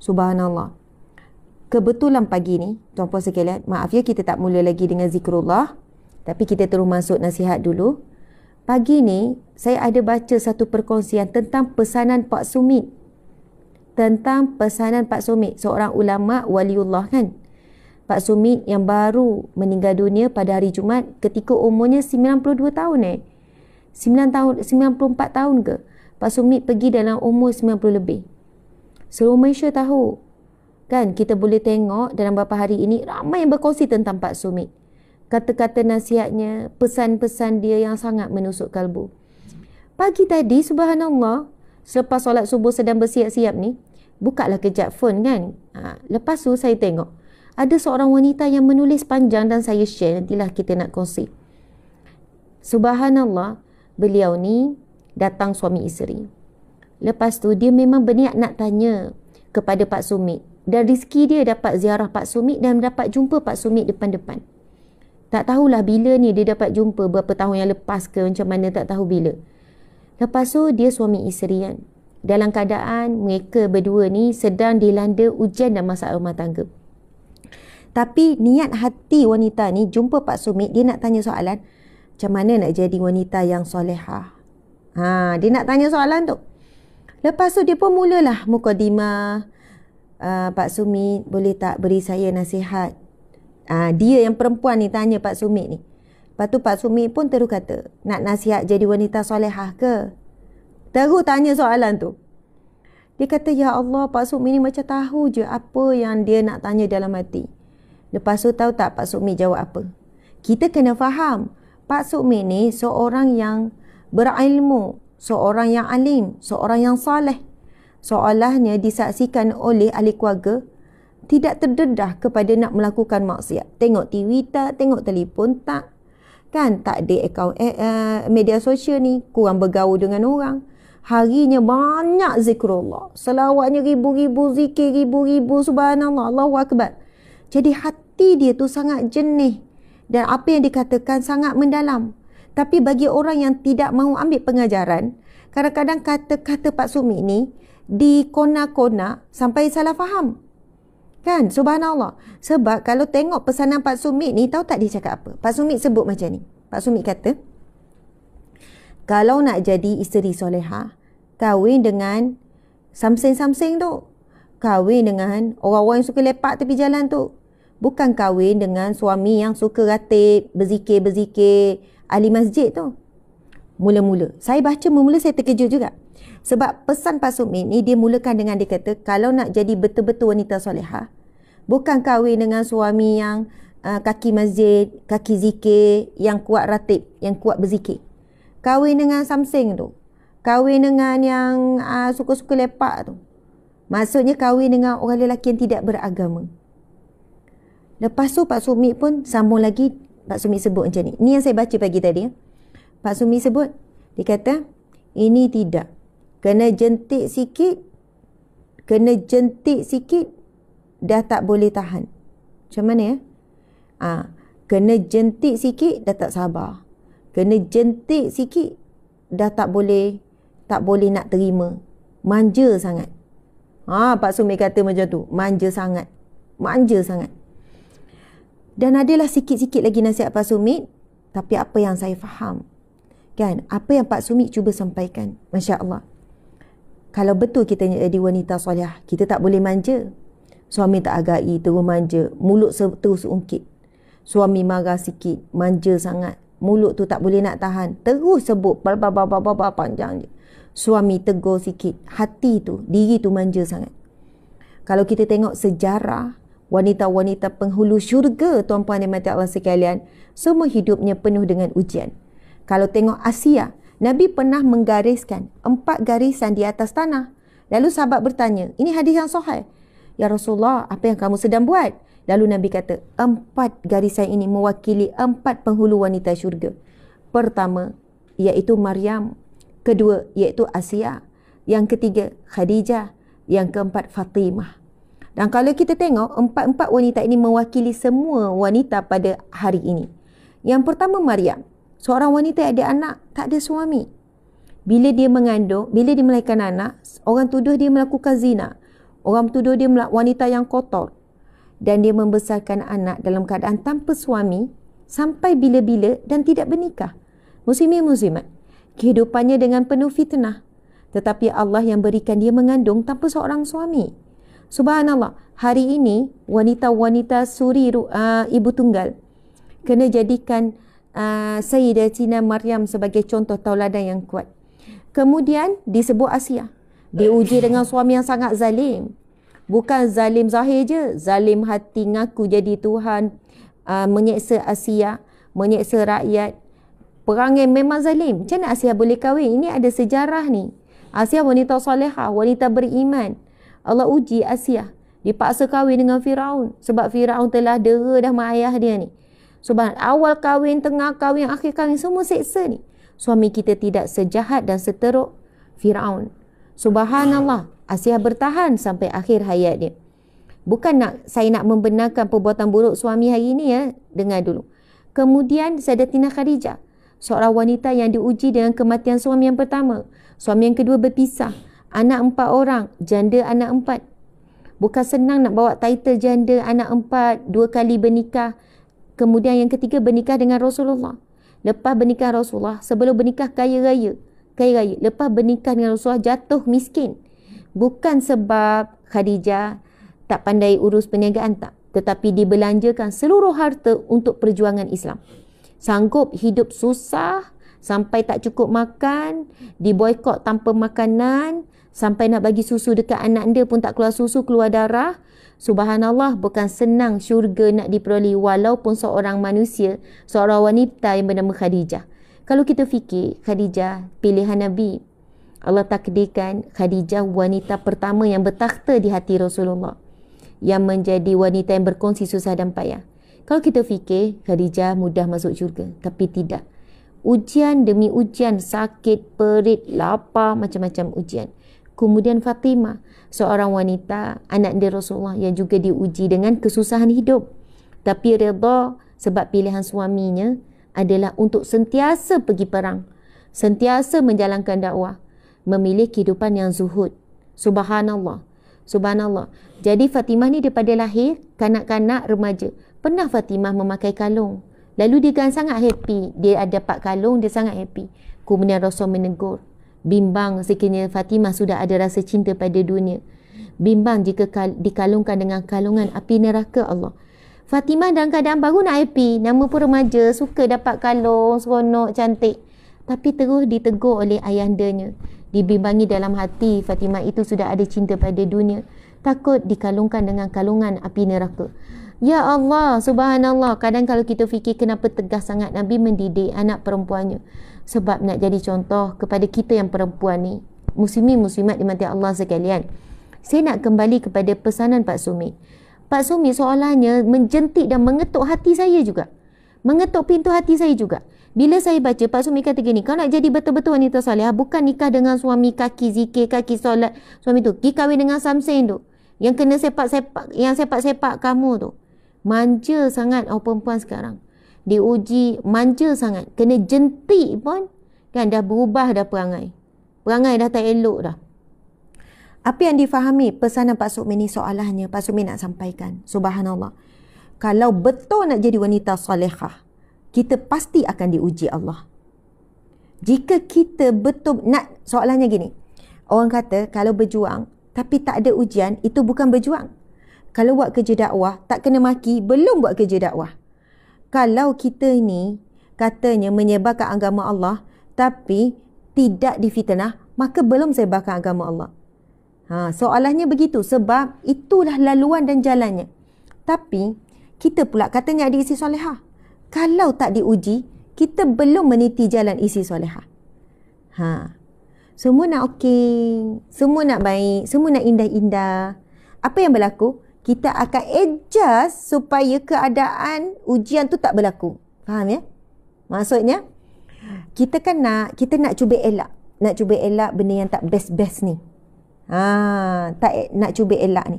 Subhanallah. Kebetulan pagi ni, tuan-puan sekalian, maaf ya kita tak mula lagi dengan zikrullah. Tapi kita terus masuk nasihat dulu. Pagi ni, saya ada baca satu perkongsian tentang pesanan Pak Sumit. Tentang pesanan Pak Sumit, seorang ulama' waliullah kan. Pak Sumit yang baru meninggal dunia pada hari Jumaat ketika umurnya 92 tahun eh. 9 tahun, 94 tahun ke? Pak Sumit pergi dalam umur 90 lebih. Seluruh Malaysia tahu. Kan kita boleh tengok dalam beberapa hari ini ramai yang berkongsi tentang Pak Sumi Kata-kata nasihatnya, pesan-pesan dia yang sangat menusuk kalbu. Pagi tadi subhanallah, selepas solat subuh sedang bersiap-siap ni, bukalah kejap fon kan. Ha, lepas tu saya tengok ada seorang wanita yang menulis panjang dan saya share nantilah kita nak kongsi. Subhanallah, beliau ni datang suami isteri. Lepas tu dia memang berniat nak tanya kepada Pak Sumit. Dan rezeki dia dapat ziarah Pak Sumit dan dapat jumpa Pak Sumit depan-depan. Tak tahulah bila ni dia dapat jumpa berapa tahun yang lepas ke macam mana tak tahu bila. Lepas tu dia suami isteri kan. Dalam keadaan mereka berdua ni sedang dilanda ujian dan masalah rumah tangga. Tapi niat hati wanita ni jumpa Pak Sumit dia nak tanya soalan macam mana nak jadi wanita yang solehah. Ha, dia nak tanya soalan tu. Lepas tu dia pun mulalah mukadimah. Uh, ah, Pak Sumit boleh tak beri saya nasihat? Uh, dia yang perempuan ni tanya Pak Sumit ni. Lepas tu Pak Sumit pun terus kata, nak nasihat jadi wanita solehah ke? Terus tanya soalan tu. Dia kata, Ya Allah, Pak Sumi ni macam tahu je apa yang dia nak tanya dalam hati. Lepas tu tahu tak Pak Sumi jawab apa? Kita kena faham, Pak Sumi ni seorang yang berilmu, seorang yang alim, seorang yang saleh. Soalannya disaksikan oleh ahli keluarga tidak terdedah kepada nak melakukan maksiat. Tengok TV tak, tengok telefon tak. Kan tak ada akaun eh, uh, media sosial ni, kurang bergaul dengan orang. Harinya banyak zikrullah. Selawatnya ribu-ribu zikir, ribu-ribu subhanallah, Allahu Akbar. Jadi hati dia tu sangat jenih. Dan apa yang dikatakan sangat mendalam. Tapi bagi orang yang tidak mahu ambil pengajaran, kadang-kadang kata-kata Pak Sumi ni dikona-kona sampai salah faham. Kan? Subhanallah. Sebab kalau tengok pesanan Pak Sumi ni, tahu tak dia cakap apa? Pak Sumi sebut macam ni. Pak Sumi kata, kalau nak jadi isteri soleha, kahwin dengan samseng-samseng tu. Kahwin dengan orang-orang yang suka lepak tepi jalan tu. Bukan kahwin dengan suami yang suka ratik, berzikir-berzikir, ahli masjid tu. Mula-mula. Saya baca mula-mula saya terkejut juga. Sebab pesan Pak Sumi ni dia mulakan dengan dia kata kalau nak jadi betul-betul wanita soleha bukan kahwin dengan suami yang uh, kaki masjid, kaki zikir, yang kuat ratib, yang kuat berzikir. Kahwin dengan samseng tu. Kahwin dengan yang uh, suka-suka lepak tu. Maksudnya kahwin dengan orang lelaki yang tidak beragama. Lepas tu Pak Sumi pun sambung lagi Pak Sumi sebut macam ni. Ni yang saya baca pagi tadi. ya. Pak Sumi sebut, dia kata, ini tidak. Kena jentik sikit, kena jentik sikit, dah tak boleh tahan. Macam mana ya? Ha, kena jentik sikit, dah tak sabar. Kena jentik sikit, dah tak boleh, tak boleh nak terima. Manja sangat. Ha, Pak Sumi kata macam tu, manja sangat. Manja sangat. Dan adalah sikit-sikit lagi nasihat Pak Sumit. Tapi apa yang saya faham. Kan? Apa yang Pak Sumit cuba sampaikan. Masya Allah. Kalau betul kita jadi wanita soleh, kita tak boleh manja. Suami tak agai, terus manja. Mulut terus ungkit. Suami marah sikit, manja sangat. Mulut tu tak boleh nak tahan. Terus sebut bar-bar-bar-bar-bar panjang je. Suami tegur sikit. Hati tu, diri tu manja sangat. Kalau kita tengok sejarah, wanita-wanita penghulu syurga tuan-puan dan mati Allah sekalian, semua hidupnya penuh dengan ujian. Kalau tengok Asia, Nabi pernah menggariskan empat garisan di atas tanah. Lalu sahabat bertanya, ini hadis yang sahih. Ya Rasulullah, apa yang kamu sedang buat? Lalu Nabi kata, empat garisan ini mewakili empat penghulu wanita syurga. Pertama, iaitu Maryam. Kedua, iaitu Asia. Yang ketiga, Khadijah. Yang keempat, Fatimah. Dan kalau kita tengok, empat-empat wanita ini mewakili semua wanita pada hari ini. Yang pertama, Maria, Seorang wanita ada anak, tak ada suami. Bila dia mengandung, bila dia melahirkan anak, orang tuduh dia melakukan zina. Orang tuduh dia wanita yang kotor. Dan dia membesarkan anak dalam keadaan tanpa suami sampai bila-bila dan tidak bernikah. Muslimin muslimat. Kehidupannya dengan penuh fitnah. Tetapi Allah yang berikan dia mengandung tanpa seorang suami. Subhanallah, hari ini wanita-wanita suri uh, ibu tunggal kena jadikan uh, Sayyidatina Maryam sebagai contoh tauladan yang kuat. Kemudian disebut Asia. Diuji dengan suami yang sangat zalim. Bukan zalim zahir je, zalim hati ngaku jadi Tuhan, uh, menyeksa Asia, menyeksa rakyat. Perangai memang zalim. Macam mana Asia boleh kahwin? Ini ada sejarah ni. Asia wanita salihah, wanita beriman. Allah uji Asiyah. Dipaksa kahwin dengan Firaun. Sebab Firaun telah dera dah mak ayah dia ni. Sebab awal kahwin, tengah kahwin, akhir kahwin, semua seksa ni. Suami kita tidak sejahat dan seteruk Firaun. Subhanallah, Asiyah bertahan sampai akhir hayat dia. Bukan nak saya nak membenarkan perbuatan buruk suami hari ini ya, dengar dulu. Kemudian Tina Khadijah, seorang wanita yang diuji dengan kematian suami yang pertama. Suami yang kedua berpisah anak empat orang, janda anak empat. Bukan senang nak bawa title janda anak empat, dua kali bernikah. Kemudian yang ketiga bernikah dengan Rasulullah. Lepas bernikah Rasulullah, sebelum bernikah kaya raya. Kaya raya. Lepas bernikah dengan Rasulullah, jatuh miskin. Bukan sebab Khadijah tak pandai urus perniagaan tak. Tetapi dibelanjakan seluruh harta untuk perjuangan Islam. Sanggup hidup susah, sampai tak cukup makan, diboykot tanpa makanan, sampai nak bagi susu dekat anak dia pun tak keluar susu keluar darah subhanallah bukan senang syurga nak diperoleh walaupun seorang manusia seorang wanita yang bernama Khadijah kalau kita fikir Khadijah pilihan Nabi Allah takdirkan Khadijah wanita pertama yang bertakhta di hati Rasulullah yang menjadi wanita yang berkongsi susah dan payah kalau kita fikir Khadijah mudah masuk syurga tapi tidak ujian demi ujian sakit perit lapar macam-macam ujian kemudian Fatimah seorang wanita anak dia Rasulullah yang juga diuji dengan kesusahan hidup tapi reda sebab pilihan suaminya adalah untuk sentiasa pergi perang sentiasa menjalankan dakwah memilih kehidupan yang zuhud subhanallah subhanallah jadi Fatimah ni daripada lahir kanak-kanak remaja pernah Fatimah memakai kalung lalu dia kan sangat happy dia ada pak kalung dia sangat happy kemudian Rasul menegur Bimbang sekiranya Fatimah sudah ada rasa cinta pada dunia. Bimbang jika dikalungkan dengan kalungan api neraka Allah. Fatimah dalam keadaan baru nak happy. Nama pun remaja. Suka dapat kalung. Seronok. Cantik. Tapi terus ditegur oleh ayahandanya. Dibimbangi dalam hati Fatimah itu sudah ada cinta pada dunia. Takut dikalungkan dengan kalungan api neraka. Ya Allah, subhanallah. Kadang kalau kita fikir kenapa tegas sangat Nabi mendidik anak perempuannya. Sebab nak jadi contoh kepada kita yang perempuan ni. Muslimi muslimat di mati Allah sekalian. Saya nak kembali kepada pesanan Pak Sumi. Pak Sumi soalannya menjentik dan mengetuk hati saya juga. Mengetuk pintu hati saya juga. Bila saya baca, Pak Sumi kata gini, Kalau nak jadi betul-betul wanita soleh, ah, bukan nikah dengan suami kaki zikir, kaki solat, suami tu, pergi kahwin dengan samsin tu. Yang kena sepak-sepak, yang sepak-sepak kamu tu manja sangat orang perempuan sekarang diuji manja sangat kena jentik pun kan dah berubah dah perangai perangai dah tak elok dah apa yang difahami pesanan Pak Sukmi ni soalannya Pak Sukmi nak sampaikan subhanallah kalau betul nak jadi wanita salihah kita pasti akan diuji Allah jika kita betul nak soalannya gini orang kata kalau berjuang tapi tak ada ujian itu bukan berjuang kalau buat kerja dakwah tak kena maki belum buat kerja dakwah kalau kita ni katanya menyebarkan agama Allah tapi tidak difitnah maka belum sebarkan agama Allah ha, soalannya begitu sebab itulah laluan dan jalannya tapi kita pula katanya ada isi solehah kalau tak diuji kita belum meniti jalan isi solehah ha. semua nak okey semua nak baik semua nak indah-indah apa yang berlaku? kita akan adjust supaya keadaan ujian tu tak berlaku. Faham ya? Maksudnya kita kan nak kita nak cuba elak, nak cuba elak benda yang tak best-best ni. Ha, tak e-, nak cuba elak ni.